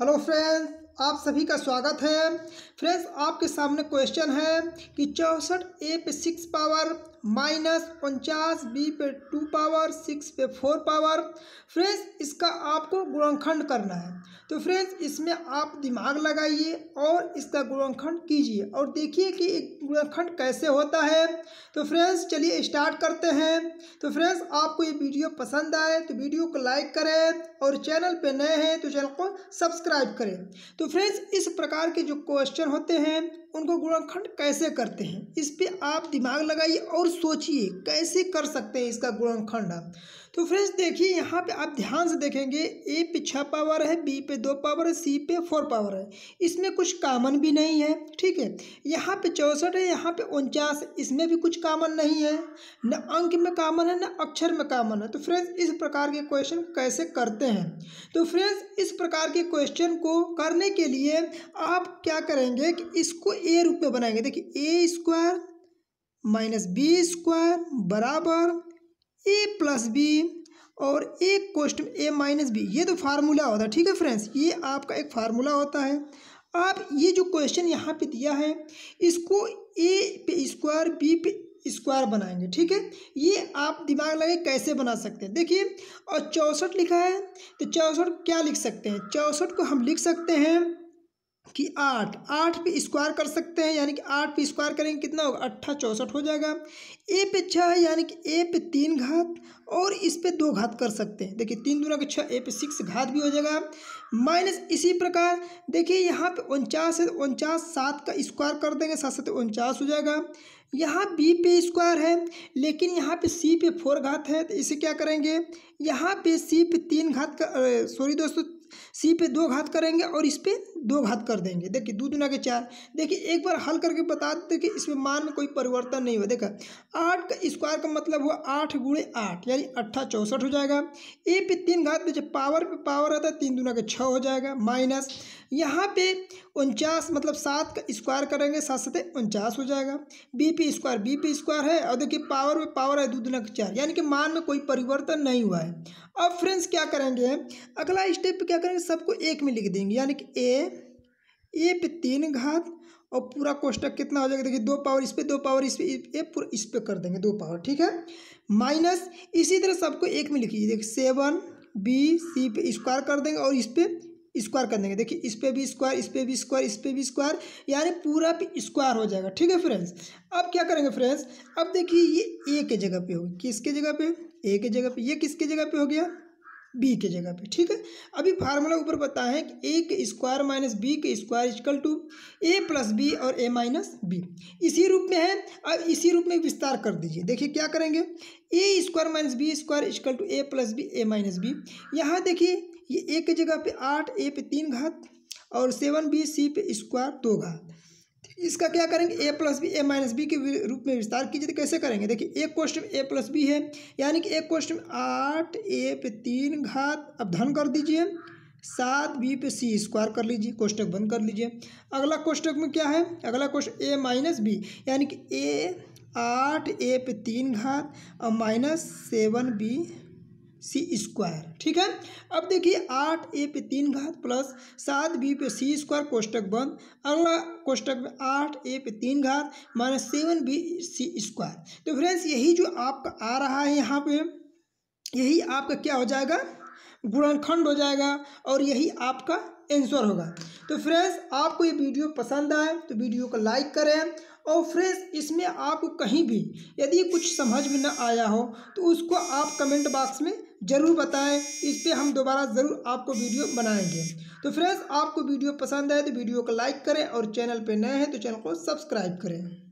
hello friends आप सभी का स्वागत है फ्रेंड्स आपके सामने क्वेश्चन है कि चौंसठ ए पे सिक्स पावर माइनस उनचास बी पे टू पावर सिक्स पे फोर पावर फ्रेंड्स इसका आपको गुणनखंड करना है तो फ्रेंड्स इसमें आप दिमाग लगाइए और इसका गुणनखंड कीजिए और देखिए कि गुणनखंड कैसे होता है तो फ्रेंड्स चलिए स्टार्ट करते हैं तो फ्रेंड्स आपको ये वीडियो पसंद आए तो वीडियो को लाइक करें और चैनल पर नए हैं तो चैनल को सब्सक्राइब करें तो फ्रेंड्स इस प्रकार के जो क्वेश्चन होते हैं उनको गुणनखंड कैसे करते हैं इस पर आप दिमाग लगाइए और सोचिए कैसे कर सकते हैं इसका गुणनखंड तो फ्रेंड्स देखिए यहाँ पे आप ध्यान से देखेंगे ए पे छः पावर है बी पे दो पावर है सी पे फोर पावर है इसमें कुछ कामन भी नहीं है ठीक है यहाँ पे चौंसठ है यहाँ पे उनचास इसमें भी कुछ कामन नहीं है न अंक में कामन है न अक्षर में कामन है तो फ्रेंड्स इस प्रकार के क्वेश्चन कैसे करते हैं तो फ्रेंड्स इस प्रकार के क्वेश्चन को करने के लिए आप क्या करेंगे कि इसको ए रूप में बनाएंगे देखिए A square minus B square बराबर ए प्लस बी और एक क्वेश्चन ए माइनस बी ये तो फार्मूला होता है ठीक है फ्रेंड्स ये आपका एक फार्मूला होता है आप ये जो क्वेश्चन यहाँ पे दिया है इसको ए पे स्क्वायर बी पे स्क्वायर बनाएंगे ठीक है ये आप दिमाग लगे कैसे बना सकते हैं देखिए और चौंसठ लिखा है तो चौंसठ क्या लिख सकते हैं चौंसठ को हम लिख सकते हैं कि आठ आठ पे स्क्वायर कर सकते हैं यानी कि आठ पे स्क्वायर करेंगे कितना होगा अट्ठा चौंसठ हो जाएगा ए पे छः है यानी कि ए पे तीन घात और इस पे दो घात कर सकते हैं देखिए तीन दूना के छः ए पे सिक्स घात भी हो जाएगा माइनस इसी प्रकार देखिए यहाँ पे उनचास है उनचास सात का स्क्वायर कर देंगे सात सत्य उनचास हो जाएगा यहाँ बी पे स्क्वायर है लेकिन यहाँ पे सी पे फोर घात है तो इसे क्या करेंगे यहाँ पे सी पे तीन घात का सॉरी दोस्तों सी पे दो घात करेंगे और इस पर दो घात कर देंगे देखिए दो दुना के चार देखिए एक बार हल करके बता देते कि इसमें मान में कोई परिवर्तन नहीं हुआ देखा आठ का स्क्वायर का मतलब हुआ आठ गुणे आठ यानी अट्ठा चौंसठ हो जाएगा ए पे तीन घात पे पावर पे पावर आता है तीन दुना के छः हो जाएगा माइनस यहाँ पे उनचास मतलब सात का स्क्वायर करेंगे सात सतह उनचास हो जाएगा B P square B P square है और देखिए पावर में पावर है दो का चार यानी कि मान में कोई परिवर्तन नहीं हुआ है अब फ्रेंड्स क्या करेंगे अगला स्टेप क्या करेंगे सबको एक में लिख देंगे यानी कि ए ए पे तीन घात और पूरा कोष्टक कितना हो जाएगा देखिए दो पावर इस पर दो पावर इस पर ए पूरा इस पर कर देंगे दो पावर ठीक है माइनस इसी तरह सबको एक में लिखिए देखिए सेवन बी सी पे स्क्वायर कर देंगे और इस पर स्क्वायर कर देंगे देखिए इस पे भी स्क्वायर इस पे भी स्क्वायर इस पे भी स्क्वायर यानी पूरा स्क्वायर हो जाएगा ठीक है फ्रेंड्स अब क्या करेंगे फ्रेंड्स अब देखिए ये ए के जगह पे होगी किसके जगह पर ए के जगह पर ये किसके जगह पर हो गया बी के जगह पे ठीक है अभी फार्मूला ऊपर बताया है कि ए के स्क्वायर माइनस बी के square is equal to A plus B और ए माइनस बी इसी रूप में है अब इसी रूप में विस्तार कर दीजिए देखिए क्या करेंगे A square minus B square is equal to A plus B A minus B यहाँ देखिए ये ए के जगह पे आठ ए पे तीन घात और सेवन बी सी पे स्क्वायर दो घात इसका क्या करेंगे A plus B A minus B के रूप में विस्तार कीजिए तो कैसे करेंगे देखिए एक क्वेश्चन ए प्लस बी है यानी कि एक क्वेश्चन आठ ए पे तीन घात अब धन कर दीजिए सात बी पे सी स्क्वायर कर लीजिए कोष्टक बंद कर लीजिए अगला कोष्टक में क्या है अगला क्वेश्चन ए माइनस बी यानी कि ए आठ ए पे तीन घात और minus seven B C square ठीक है अब देखिए आठ ए पे तीन घात प्लस सात बी पे सी स्क्वायर कोष्टक बंद अगला कोष्टक में आठ ए पे तीन घात minus seven B C square तो फ्रेंड्स यही जो आपका आ रहा है यहाँ पे यही आपका क्या हो जाएगा गुणनखंड हो जाएगा और यही आपका आंसर होगा तो फ्रेंड्स आपको ये वीडियो पसंद आए तो वीडियो को लाइक करें और फ्रेंड्स इसमें आपको कहीं भी यदि कुछ समझ में ना आया हो तो उसको आप कमेंट बॉक्स में ज़रूर बताएं इस पर हम दोबारा ज़रूर आपको वीडियो बनाएंगे तो फ्रेंड्स आपको वीडियो पसंद आए तो वीडियो को लाइक करें और चैनल पर नए हैं तो चैनल को सब्सक्राइब करें